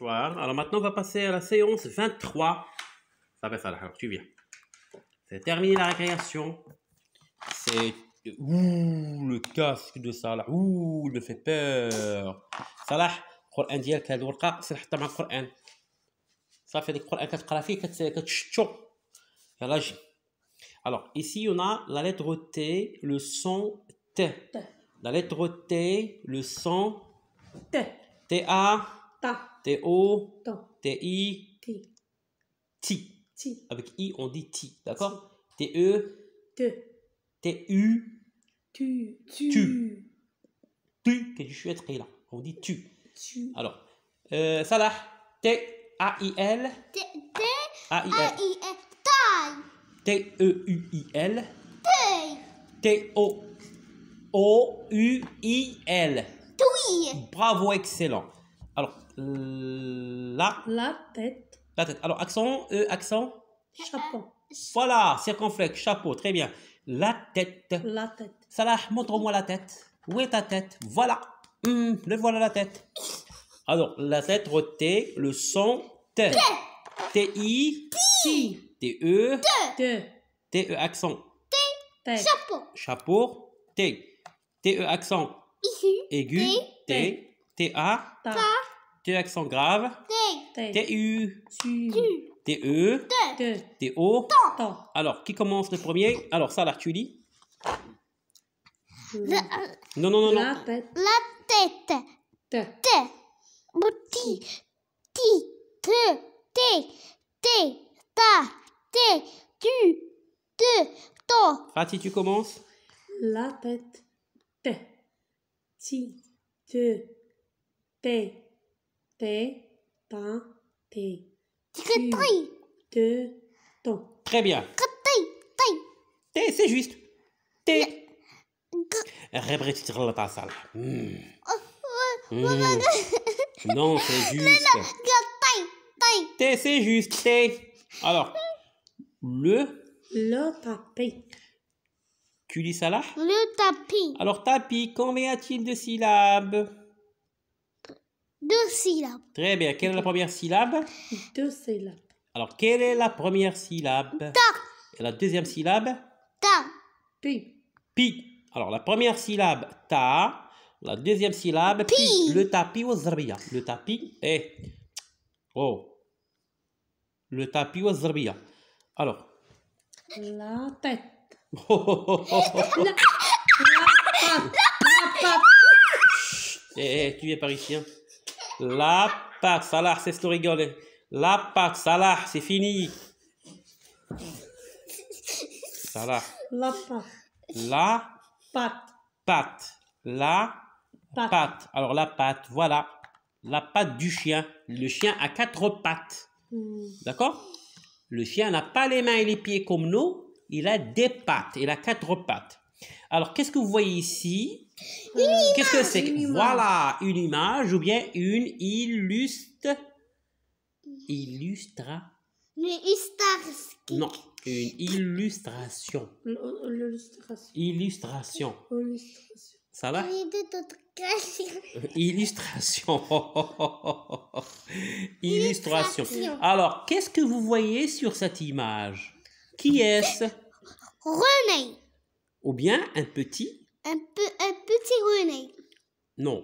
Hein. Alors maintenant, on va passer à la séance 23. Ça va, ça tu viens. C'est terminé la récréation. C'est. Ouh, le casque de Salah. Ouh, il me fait peur. Salah, le ديالك هاد الورقه Coran. مع fait des فيه Alors ici on a la lettre T le son T la lettre T le son T T A ta. T-O. T-I. Ti. Ti. Ti. Avec I, on dit ti, d'accord Te. T-U. Tu. Tu. Tu. Tu, que je suis être là. On dit tu. Tu. Alors, euh, Salah. T-A-I-L. T-A-I-L. T-E-U-I-L. T-O. O-U-I-L. Bravo, excellent. Alors, euh, la. La tête. La tête. Alors, accent, E, accent. Chapeau. Voilà, circonflexe, chapeau, très bien. La tête. La tête. Salah, montre-moi la tête. Où est ta tête Voilà. Hum, le voilà la tête. Alors, la lettre T, le son T. T. I. T. E. T. E accent. T. Chapeau. Chapeau. T. T. E accent. Aigu. T. T. A. T accent grave. T. T-U. T-E. T-O. Alors, qui commence le premier Alors, ça, là, tu lis. Non, non, non, non. La tête. T. T. Ti. T. T. T. T. T. Tu. T. To. Fatih, tu commences La tête. T. T. T. T. T, tin, T. T, ton. Très bien. T, c'est juste. T. Répétez-le la tasse. Non, c'est juste. T, c'est juste. T. Alors, le. Le tapis. Tu dis ça là Le tapis. Alors, tapis, combien a-t-il de syllabes deux syllabes. Très bien. Quelle est la première syllabe Deux syllabes. Alors, quelle est la première syllabe Ta. Et la deuxième syllabe Ta. Pi. Pi. Alors, la première syllabe, ta. La deuxième syllabe, pi. Le tapis au Zerbia. Le tapis Eh. Oh. Le tapis au Zerbia. Alors. La tête. Oh, oh, oh, la, la, la, eh, eh, tu es parisien. La ça Salah, c'est rigoler. La patte. Salah, c'est fini. Salah. La patte. La patte. La patte. Alors la patte, voilà. La patte du chien. Le chien a quatre pattes. Hmm. D'accord Le chien n'a pas les mains et les pieds comme nous. Il a des pattes. Il a quatre pattes. Alors qu'est-ce que vous voyez ici euh, qu'est-ce que c'est Voilà, une image ou bien une illustre... Illustra... Une illustration. Non, une illustration. Illustration. Illustration. Ça va euh, Illustration. Illustration. Alors, qu'est-ce que vous voyez sur cette image Qui est-ce René. Ou bien un petit Un peu non.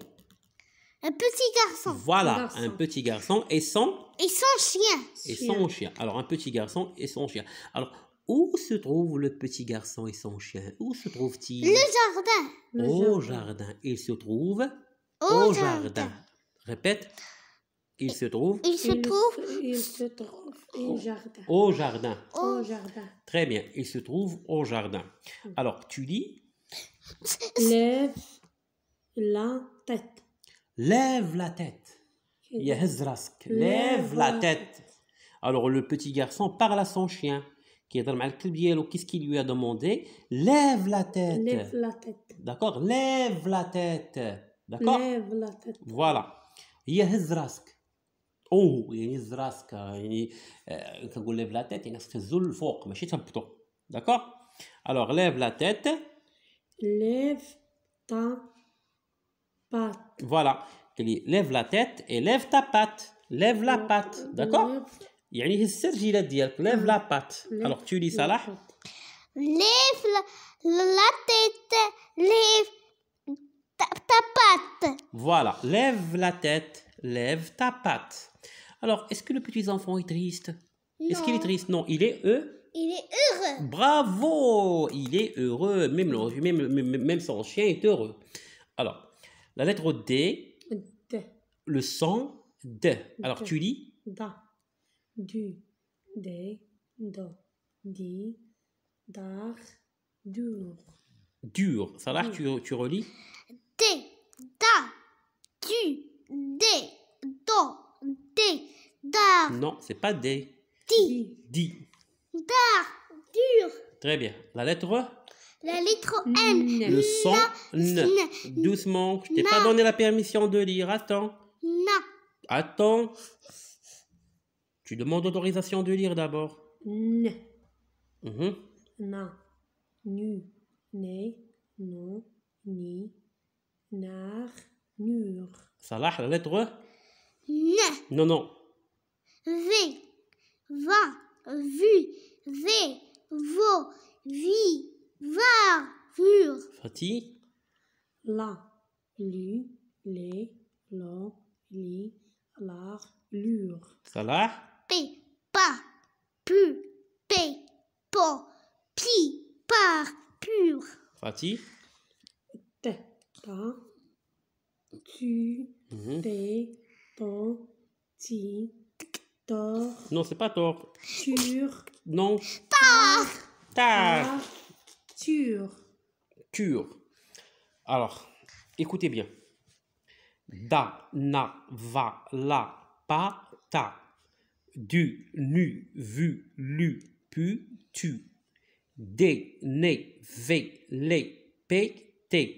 Un petit garçon. Voilà, un, petit garçon et son... Et son chien. Et son chien. Alors, un petit garçon et son chien. Alors, où se trouve le petit garçon et son chien Où se trouve-t-il Le jardin. au jardin. Il se trouve au, jardin. Répète. Il se trouve. Il se trouve. Il se trouve au jardin. Au jardin. Au jardin. Très bien. Il se trouve au jardin. Hum. Alors, tu dis Lève la tête. Lève la tête. Yahzrask. Lève la tête. Alors le petit garçon parle à son chien qui est dans le qu'est-ce qu'il lui a demandé Lève la tête. Lève la tête. D'accord Lève la tête. D'accord Lève la tête. Voilà. Alors, lève la tête. ماشي تهبطو D'accord? Alors lève lève ta patte. Voilà. Lève la tête et lève ta patte. Lève la patte. D'accord Il يعني de dire lève la patte. Alors tu lis là. « Lève la, tête. Lève ta, patte. Voilà. Lève la tête. Lève ta patte. Alors, est-ce que le petit enfant est triste Est-ce qu'il est triste Non, il est heureux. Il est heureux. Bravo, il est heureux. Même, même, même, son chien est heureux. Alors, la lettre D. Le son D. Alors, tu lis Da. Du. Des. Do. Di. Dar. Dur. Dur. Ça là, tu, tu relis D. Da. Du. Des. Do. D. Dar. Non, c'est pas D. Di. Di. D'accord. dur. Très bien. La lettre La lettre N. Le son N. Doucement, je t'ai pas donné la permission de lire. Attends. N. Attends. Tu demandes l'autorisation de lire d'abord. N. Mhm. Na. Nu. N. Non. Ni. Nar. Nur. Salah, la lettre N. Non, non. V. Va vu, ve, vo, vi, var, Fatih La, lu, les, lo, li, lar, lur. Salah P, pa, pu, pe, po, pi, par, pur. Fatih Te, ta, tu, mhm. te, to, ti, non, c'est pas tort. Tur. Non. Pas. Tard. Tur. Tur. Alors, écoutez bien. Da, na, va, la, pa, ta. Du, nu, vu, lu, pu, tu. de ne ve, le, pe, te.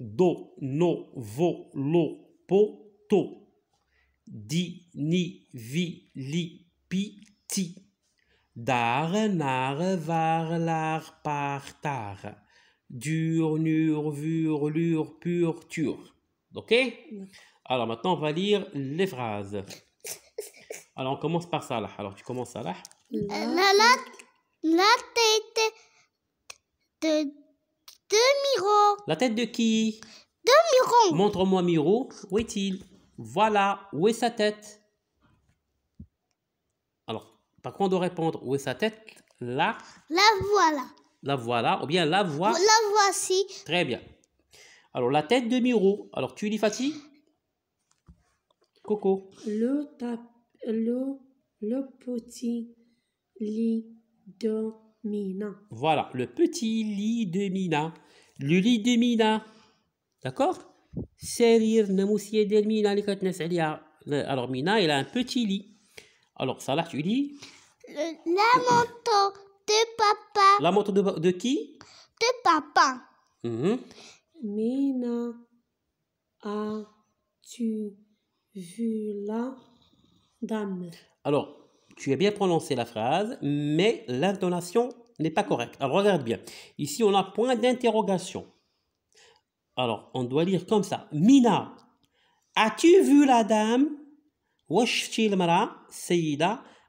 Do, no, vo, lo, po, to dinivilipiti, dar nar var lar partar, dur nur vur lur pur tur. Ok Alors maintenant, on va lire les phrases. Alors on commence par Salah. Alors tu commences Salah. La la tête de, de Miro. La tête de qui De Miro. Montre-moi Miro. Où est-il voilà, où est sa tête Alors, par contre, on doit répondre où est sa tête Là La voilà. La voilà, ou bien la voilà. La voici. Très bien. Alors, la tête de Miro. Alors, tu lis Fatih Coco. Le, tap, le, le petit lit de Mina. Voilà, le petit lit de Mina. Le lit de Mina. D'accord alors, Mina, elle a un petit lit. Alors, ça là, tu dis La moto de papa. La moto de, qui De papa. Mhm. Mina, as-tu vu la dame Alors, tu as bien prononcé la phrase, mais l'intonation n'est pas correcte. Alors, regarde bien. Ici, on a point d'interrogation. Alors, on doit lire comme ça. Mina, as-tu vu la dame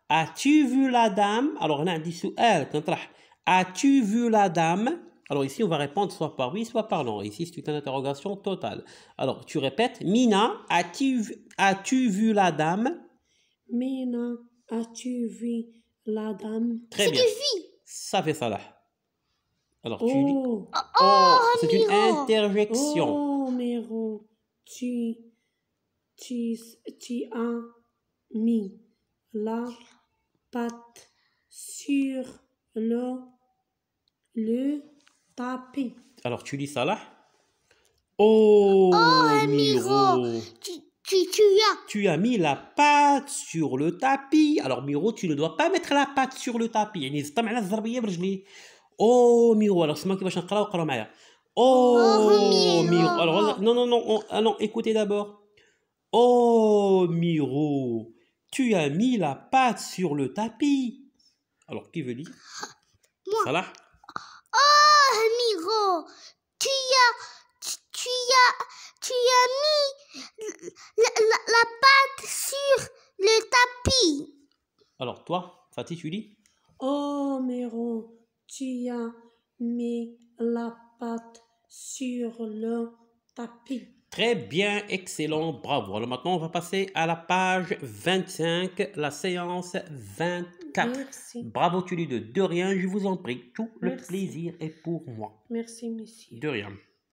as-tu vu la dame alors on a dit sous elle, as-tu vu la dame alors ici on va répondre soit par oui soit par non ici c'est une interrogation totale alors tu répètes Mina as-tu as vu la dame Mina as-tu vu la dame très bien ça fait ça là alors, tu oh. Oh, oh, oh, c'est une interjection. Oh, Miro, tu, tu, tu as mis la patte sur le, le tapis. Alors, tu dis ça là Oh, Miro, Tu, tu, tu, as. tu as mis la pâte sur le tapis. Alors, Miro, tu ne dois pas mettre la pâte sur le tapis. Oh, Miro alors ou كيفاش نقراو قراو Oh Oh, alors non non non ah écoutez d'abord Oh Miro, tu as mis la pâte sur le tapis. Alors qui veut lire Moi. Salah. Oh Miro, tu as tu as tu as mis la, la, la sur le tapis. Alors toi, Fatih, tu dis Oh Miro, tu as mis la pâte sur le tapis. Très bien, excellent, bravo. Alors maintenant, on va passer à la page 25, la séance 24. Merci. Bravo, tu lis de rien, je vous en prie. Tout le plaisir est pour moi. Merci, monsieur. De rien.